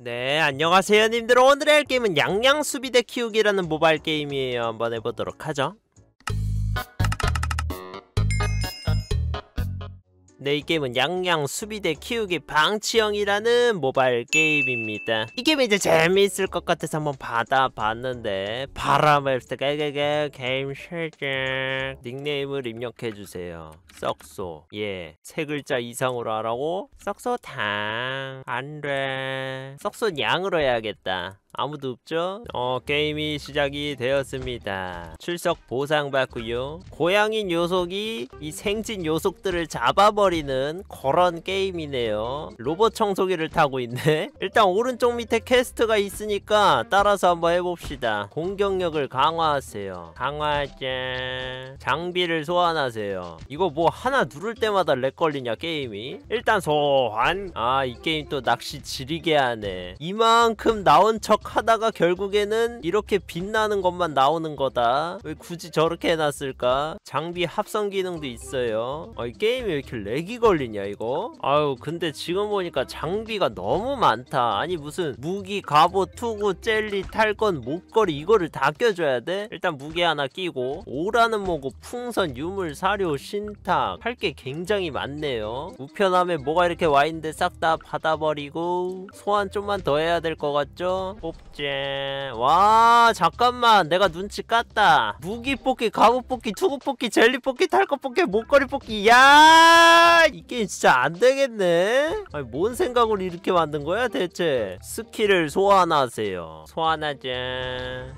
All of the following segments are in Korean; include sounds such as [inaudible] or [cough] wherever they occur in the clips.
네 안녕하세요 님들 오늘의 할 게임은 양양 수비대 키우기라는 모바일 게임이에요 한번 해보도록 하죠 네, 이 게임은 양양 수비대 키우기 방치형이라는 모바일 게임입니다. 이 게임이 이제 재미있을 것 같아서 한번 받아봤는데 바람을 깨개개 게임 실제 닉네임을 입력해주세요. 썩소 예, 세 글자 이상으로 하라고? 썩소당 안돼 썩소 양으로 해야겠다. 아무도 없죠? 어 게임이 시작이 되었습니다 출석 보상 받고요 고양이 요속이이 생진 요속들을 잡아버리는 그런 게임이네요 로봇 청소기를 타고 있네 [laughs] 일단 오른쪽 밑에 퀘스트가 있으니까 따라서 한번 해봅시다 공격력을 강화하세요 강화제 장비를 소환하세요 이거 뭐 하나 누를 때마다 렉 걸리냐 게임이 일단 소환 아 이 게임 또 낚시 지리게 하네 이만큼 나온 척 노력하다가 결국에는 이렇게 빛나는 것만 나오는 거다 왜 굳이 저렇게 해놨을까 장비 합성 기능도 있어요 아, 이 게임이 왜 이렇게 렉이 걸리냐 이거 아유 근데 지금 보니까 장비가 너무 많다 아니 무슨 무기, 갑옷, 투구, 젤리, 탈건, 목걸이 이거를 다 껴줘야 돼? 일단 무게 하나 끼고 오라는 뭐고 풍선, 유물, 사료, 신탁 할 게 굉장히 많네요 우편함에 뭐가 이렇게 와있는데 싹 다 받아버리고 소환 좀만 더 해야 될 것 같죠? 뽑지 와 잠깐만 내가 눈치 깠다 무기 뽑기 가구 뽑기 투구 뽑기 젤리 뽑기 탈거 뽑기 목걸이 뽑기 야 이게 진짜 안되겠네 아니 뭔 생각으로 이렇게 만든 거야 대체 스킬을 소환하세요 소환하자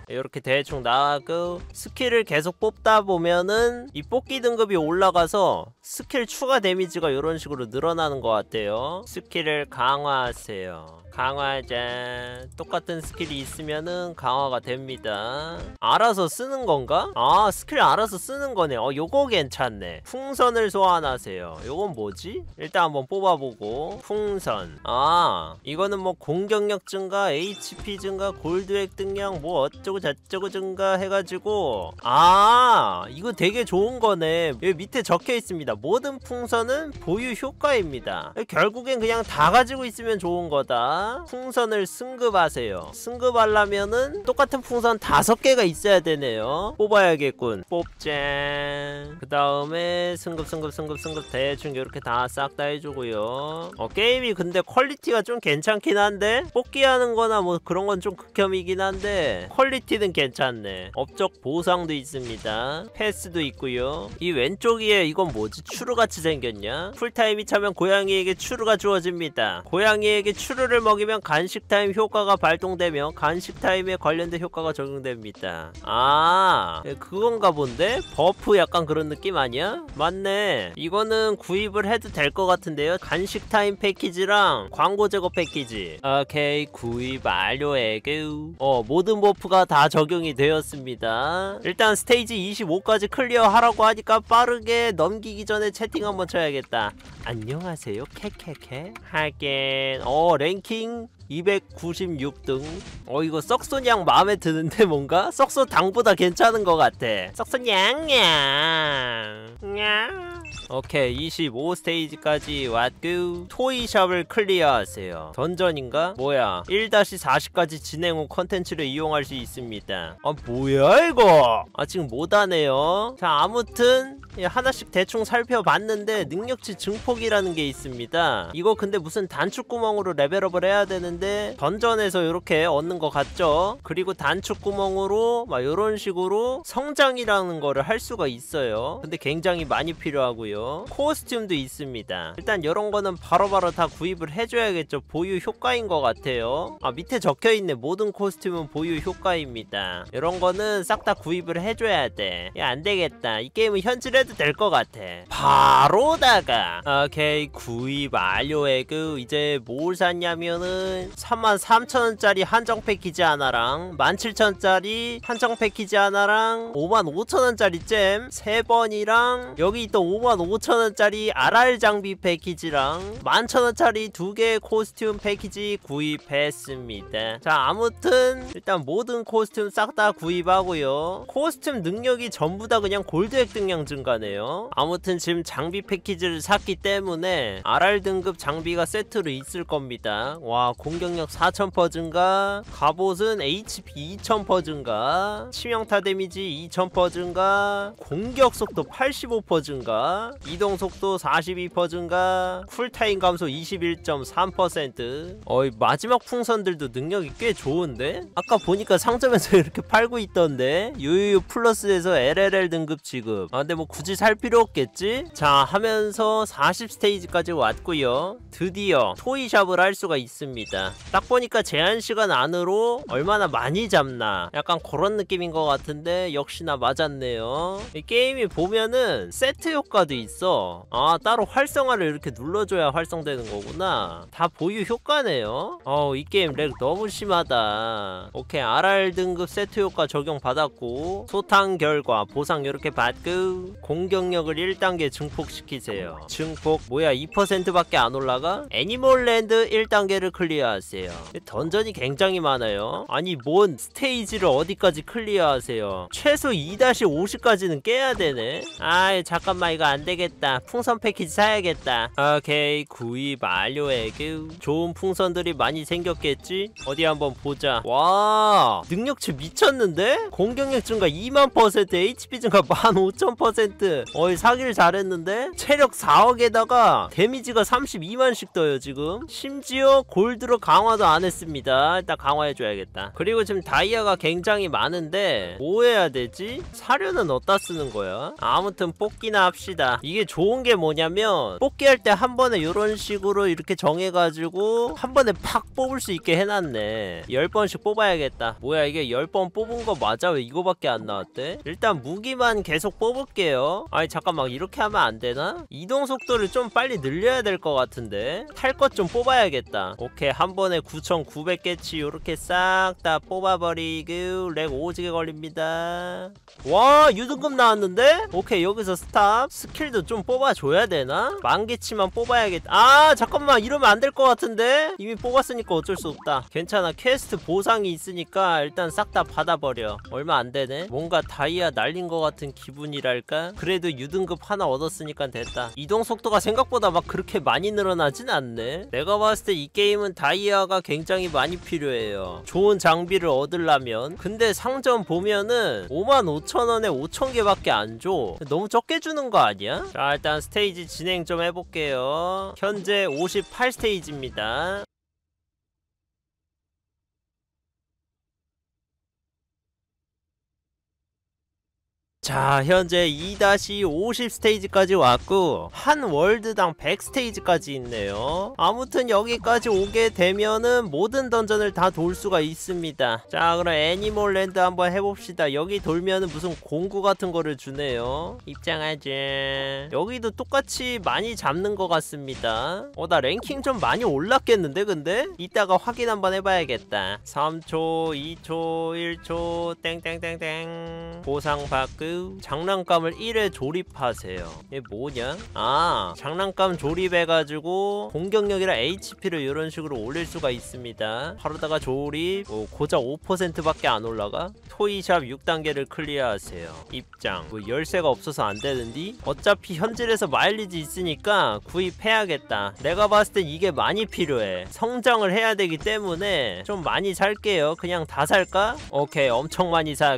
이렇게 대충 나가고 스킬을 계속 뽑다 보면은 이 뽑기 등급이 올라가서 스킬 추가 데미지가 이런 식으로 늘어나는 것 같아요 스킬을 강화하세요 강화자 똑같은 스킬이 있으면은 강화가 됩니다 알아서 쓰는 건가? 아 스킬 알아서 쓰는 거네 어 요거 괜찮네 풍선을 소환하세요 요건 뭐지? 일단 한번 뽑아보고 풍선 아 이거는 뭐 공격력 증가 HP 증가 골드 획등량뭐 어쩌고 저쩌고 증가 해가지고 아 이거 되게 좋은 거네 여기 밑에 적혀 있습니다 모든 풍선은 보유 효과입니다 결국엔 그냥 다 가지고 있으면 좋은 거다 풍선을 승급하세요 승급하려면은 똑같은 풍선 다섯 개가 있어야 되네요 뽑아야겠군 뽑짠 그 다음에 승급 승급 승급 승급 대충 이렇게 다 싹 다 해주고요 어 게임이 근데 퀄리티가 좀 괜찮긴 한데 뽑기 하는 거나 뭐 그런 건 좀 극혐이긴 한데 퀄리티는 괜찮네 업적 보상도 있습니다 패스도 있고요 이 왼쪽 위에 이건 뭐지 추루같이 생겼냐 풀타임이 차면 고양이에게 추루가 주어집니다 고양이에게 추루를 먹 먹이면 간식 타임 효과가 발동되며 간식 타임에 관련된 효과가 적용됩니다 아 예, 그건가 본데? 버프 약간 그런 느낌 아니야? 맞네 이거는 구입을 해도 될 것 같은데요 간식 타임 패키지랑 광고 제거 패키지 오케이 구입 완료해고 어 모든 버프가 다 적용이 되었습니다 일단 스테이지 25까지 클리어하라고 하니까 빠르게 넘기기 전에 채팅 한번 쳐야겠다 안녕하세요 캐캐캐 하겐 어 랭킹 랭 296등 어 이거 썩소냥 마음에 드는데 뭔가? 썩소 당보다 괜찮은 것 같아 썩소냥냥 오케이 25스테이지까지 왔고 토이샵을 클리어하세요 던전인가? 뭐야 1-40까지 진행 후 컨텐츠를 이용할 수 있습니다 아 뭐야 이거 아 지금 못하네요 자 아무튼 예, 하나씩 대충 살펴봤는데 능력치 증폭이라는 게 있습니다 이거 근데 무슨 단축구멍으로 레벨업을 해야 되는데 던전에서 이렇게 얻는 것 같죠 그리고 단축구멍으로 막 이런 식으로 성장이라는 거를 할 수가 있어요 근데 굉장히 많이 필요하고요 코스튬도 있습니다 일단 이런 거는 바로바로 다 구입을 해줘야겠죠 보유 효과인 것 같아요 아 밑에 적혀있네 모든 코스튬은 보유 효과입니다 이런 거는 싹 다 구입을 해줘야 돼야 안되겠다 이 게임은 현질에 해도 될 것 같아 바로다가 오케이 구입 완료액은 그, 이제 뭘 샀냐면은 33,000원짜리 한정 패키지 하나랑 17,000원짜리 한정 패키지 하나랑 55,000원짜리 잼 3번이랑 여기 있던 55,000원짜리 RR 장비 패키지랑 11,000원짜리 두 개의 코스튬 패키지 구입했습니다 자 아무튼 일단 모든 코스튬 싹 다 구입하고요 코스튬 능력이 전부 다 그냥 골드 획득량 증가 가네요 아무튼 지금 장비 패키지를 샀기 때문에 RR 등급 장비가 세트로 있을 겁니다 와 공격력 4000% 증가 갑옷은 HP 2000% 증가 치명타 데미지 2000% 증가 공격 속도 85% 증가 이동 속도 42% 증가 쿨타임 감소 21.3% 어이 마지막 풍선들도 능력이 꽤 좋은데? 아까 보니까 상점에서 [laughs] 이렇게 팔고 있던데 유유유 플러스에서 LLL 등급 지급 아 근데 뭐 굳이 살 필요 없겠지? 자 하면서 40스테이지까지 왔고요 드디어 토이샵을 할 수가 있습니다 딱 보니까 제한시간 안으로 얼마나 많이 잡나 약간 그런 느낌인 것 같은데 역시나 맞았네요 이 게임이 보면은 세트 효과도 있어 아 따로 활성화를 이렇게 눌러줘야 활성되는 거구나 다 보유 효과네요 어우 이 게임 렉 너무 심하다 오케이 RR 등급 세트 효과 적용 받았고 소탕 결과 보상 이렇게 받고 공격력을 1단계 증폭시키세요 증폭 뭐야 2%밖에 안 올라가? 애니멀랜드 1단계를 클리어하세요 던전이 굉장히 많아요 아니 뭔 스테이지를 어디까지 클리어하세요 최소 2-50까지는 깨야 되네 아 잠깐만 이거 안되겠다 풍선 패키지 사야겠다 오케이 구입 완료에그 좋은 풍선들이 많이 생겼겠지? 어디 한번 보자 와 능력치 미쳤는데? 공격력 증가 2만% 퍼센트 HP 증가 15,000% 1 0 어이 사기를 잘했는데 체력 4억에다가 데미지가 32만씩 떠요 지금 심지어 골드로 강화도 안 했습니다 일단 강화해줘야겠다 그리고 지금 다이아가 굉장히 많은데 뭐 해야 되지? 사료는 어디다 쓰는 거야? 아무튼 뽑기나 합시다 이게 좋은 게 뭐냐면 뽑기할 때 한 번에 이런 식으로 이렇게 정해가지고 한 번에 팍 뽑을 수 있게 해놨네 10번씩 뽑아야겠다 뭐야 이게 10번 뽑은 거 맞아? 왜 이거밖에 안 나왔대? 일단 무기만 계속 뽑을게요 아니 잠깐만 이렇게 하면 안 되나? 이동 속도를 좀 빨리 늘려야 될 것 같은데 탈 것 좀 뽑아야겠다 오케이 한 번에 9,900개치 요렇게싹 다 뽑아버리고 렉 오지게 걸립니다 와 유등급 나왔는데? 오케이 여기서 스탑 스킬도 좀 뽑아줘야 되나? 만개치만 뽑아야겠다 아 잠깐만 이러면 안 될 것 같은데? 이미 뽑았으니까 어쩔 수 없다 괜찮아 퀘스트 보상이 있으니까 일단 싹 다 받아버려 얼마 안 되네 뭔가 다이아 날린 것 같은 기분이랄까? 그래도 유등급 하나 얻었으니까 됐다 이동 속도가 생각보다 막 그렇게 많이 늘어나진 않네 내가 봤을 때 이 게임은 다이아가 굉장히 많이 필요해요 좋은 장비를 얻으려면 근데 상점 보면은 55,000원에 5,000개밖에 안줘 너무 적게 주는 거 아니야? 자 일단 스테이지 진행 좀 해볼게요 현재 58스테이지입니다 자 현재 2-50 스테이지까지 왔고 한 월드당 100 스테이지까지 있네요 아무튼 여기까지 오게 되면은 모든 던전을 다 돌 수가 있습니다 자 그럼 애니멀랜드 한번 해봅시다 여기 돌면은 무슨 공구 같은 거를 주네요 입장하지 여기도 똑같이 많이 잡는 것 같습니다 어나 랭킹 좀 많이 올랐겠는데 근데? 이따가 확인 한번 해봐야겠다 3초 2초 1초 땡땡땡땡 보상 받고 장난감을 1회 조립하세요 이게 뭐냐? 아 장난감 조립해가지고 공격력이랑 HP를 이런 식으로 올릴 수가 있습니다 바로다가 조립 오, 뭐 고작 5%밖에 안 올라가? 토이샵 6단계를 클리어하세요 입장 뭐 열쇠가 없어서 안되는디? 어차피 현질에서 마일리지 있으니까 구입해야겠다 내가 봤을 땐 이게 많이 필요해 성장을 해야 되기 때문에 좀 많이 살게요 그냥 다 살까? 오케이 엄청 많이 사고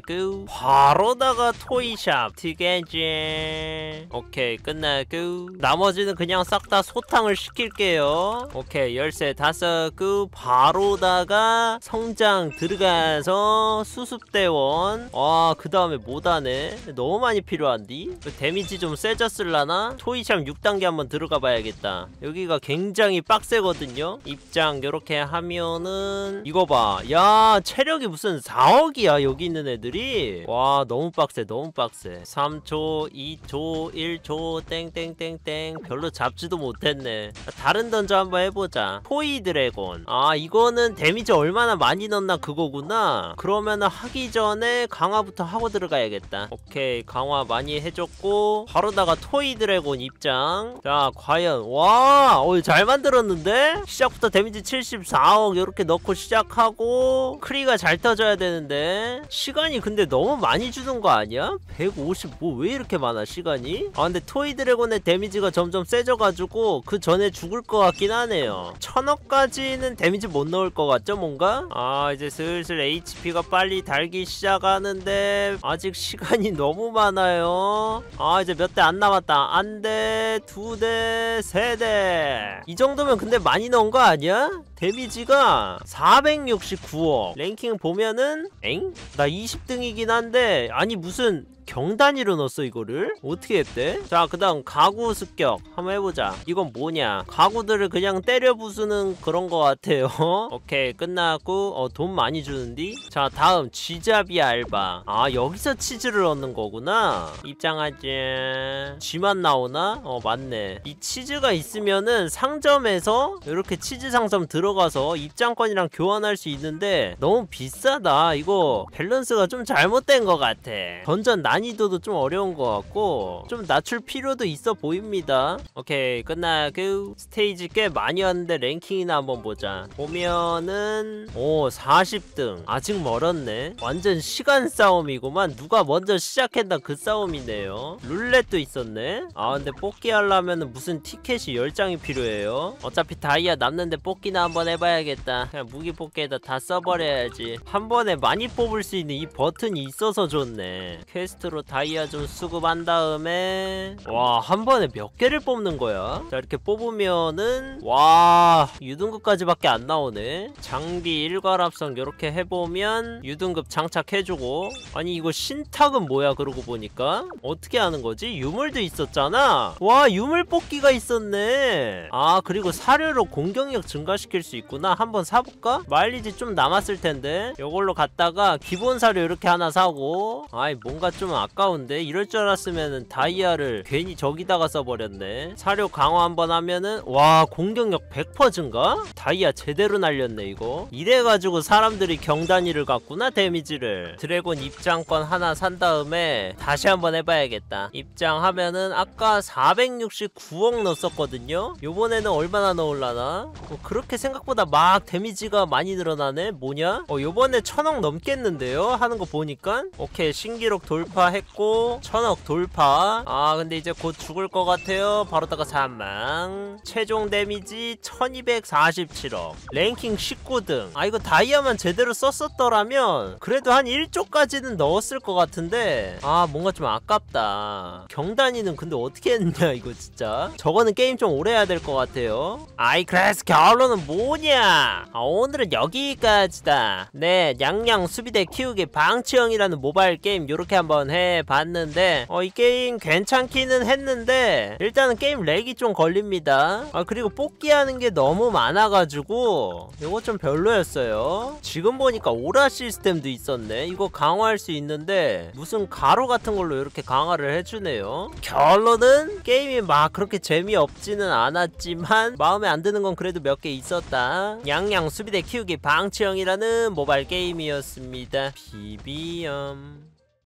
바로다가 토이 토이샵 티겐지 오케이 끝나고 나머지는 그냥 싹 다 소탕을 시킬게요 오케이 열쇠 다 썼고 바로다가 성장 들어가서 수습대원 아그 다음에 뭐다네 너무 많이 필요한디? 데미지 좀 세졌을라나? 토이샵 6단계 한번 들어가 봐야겠다 여기가 굉장히 빡세거든요 입장 요렇게 하면은 이거 봐야 체력이 무슨 4억이야 여기 있는 애들이 와 너무 빡세 너무 박스에 3초 2초 1초 땡땡땡땡 별로 잡지도 못했네 다른 던전 한번 해보자 토이 드래곤 아 이거는 데미지 얼마나 많이 넣나 그거구나 그러면은 하기 전에 강화부터 하고 들어가야겠다 오케이 강화 많이 해줬고 바로다가 토이 드래곤 입장 자 과연 와잘 만들었는데 시작부터 데미지 74억 이렇게 넣고 시작하고 크리가 잘 터져야 되는데 시간이 근데 너무 많이 주는 거 아니야? 155왜 뭐 이렇게 많아 시간이? 아 근데 토이 드래곤의 데미지가 점점 세져가지고 그 전에 죽을 것 같긴 하네요 천억까지는 데미지 못 넣을 것 같죠 뭔가? 아 이제 슬슬 HP가 빨리 달기 시작하는데 아직 시간이 [laughs] 너무 많아요 아 이제 몇 대 안 남았다 안돼 두대 세대 이 정도면 근데 많이 넣은 거 아니야? 데미지가 469억 랭킹 보면은 엥? 나 20등이긴 한데 아니 무슨 경 단위로 넣었어 이거를 어떻게 했대? 자그 다음 가구 습격 한번 해보자 이건 뭐냐 가구들을 그냥 때려 부수는 그런 거 같아요 [laughs] 오케이 끝나고 어, 돈 많이 주는디? 자 다음 쥐잡이 알바 아 여기서 치즈를 얻는 거구나 입장하지 쥐만 나오나? 어 맞네 이 치즈가 있으면은 상점에서 이렇게 치즈 상점 들어가서 입장권이랑 교환할 수 있는데 너무 비싸다 이거 밸런스가 좀 잘못된 거 같아 던전 난 난이도도 좀 어려운 것 같고 좀 낮출 필요도 있어 보입니다 오케이 끝나고 스테이지 꽤 많이 왔는데 랭킹이나 한번 보자 보면은 오 40등 아직 멀었네 완전 시간 싸움이구만 누가 먼저 시작했나 그 싸움이네요 룰렛도 있었네 아 근데 뽑기 하려면 무슨 티켓이 10장이 필요해요 어차피 다이아 남는데 뽑기나 한번 해봐야겠다 그냥 무기 뽑기에다 다 써버려야지 한 번에 많이 뽑을 수 있는 이 버튼이 있어서 좋네 퀘스트 밑으로 다이아 좀 수급한 다음에 와 한 번에 몇 개를 뽑는 거야? 자 이렇게 뽑으면은 와 유등급까지밖에 안 나오네 장비 일괄합성 이렇게 해보면 유등급 장착해주고 아니 이거 신탁은 뭐야 그러고 보니까 어떻게 하는 거지? 유물도 있었잖아 와 유물 뽑기가 있었네 아 그리고 사료로 공격력 증가시킬 수 있구나 한번 사볼까? 마일리지 좀 남았을 텐데 이걸로 갔다가 기본 사료 이렇게 하나 사고 아이 뭔가 좀 쓰면 아까운데 이럴 줄 알았으면 다이아를 괜히 저기다가 써버렸네 사료 강화 한번 하면은 와 공격력 100% 증가? 다이아 제대로 날렸네 이거 이래가지고 사람들이 경단위를 갔구나 데미지를 드래곤 입장권 하나 산 다음에 다시 한번 해봐야겠다 입장하면은 아까 469억 넣었거든요 었 요번에는 얼마나 넣을라나 어, 뭐 그렇게 생각보다 막 데미지가 많이 늘어나네 뭐냐 어 요번에 천억 넘겠는데요 하는 거 보니까 오케이 신기록 돌파 돌파했고 천억 돌파 아 근데 이제 곧 죽을 것 같아요 바로다가 사망 최종 데미지 1247억 랭킹 19등 아 이거 다이아만 제대로 썼었더라면 그래도 한 1조까지는 넣었을 것 같은데 아 뭔가 좀 아깝다 경단이는 근데 어떻게 했냐 이거 진짜 저거는 게임 좀 오래 해야 될 것 같아요 아이 그래서 결론은 뭐냐 아, 오늘은 여기까지다 네 양양 수비대 키우기 방치형이라는 모바일 게임 요렇게 한번 해봤는데 어 이 게임 괜찮기는 했는데 일단은 게임 렉이 좀 걸립니다 아 그리고 뽑기하는 게 너무 많아가지고 이거 좀 별로였어요 지금 보니까 오라 시스템도 있었네 이거 강화할 수 있는데 무슨 가로 같은 걸로 이렇게 강화를 해주네요 결론은 게임이 막 그렇게 재미없지는 않았지만 마음에 안 드는 건 그래도 몇 개 있었다 양양 수비대 키우기 방치형이라는 모바일 게임이었습니다 비비엄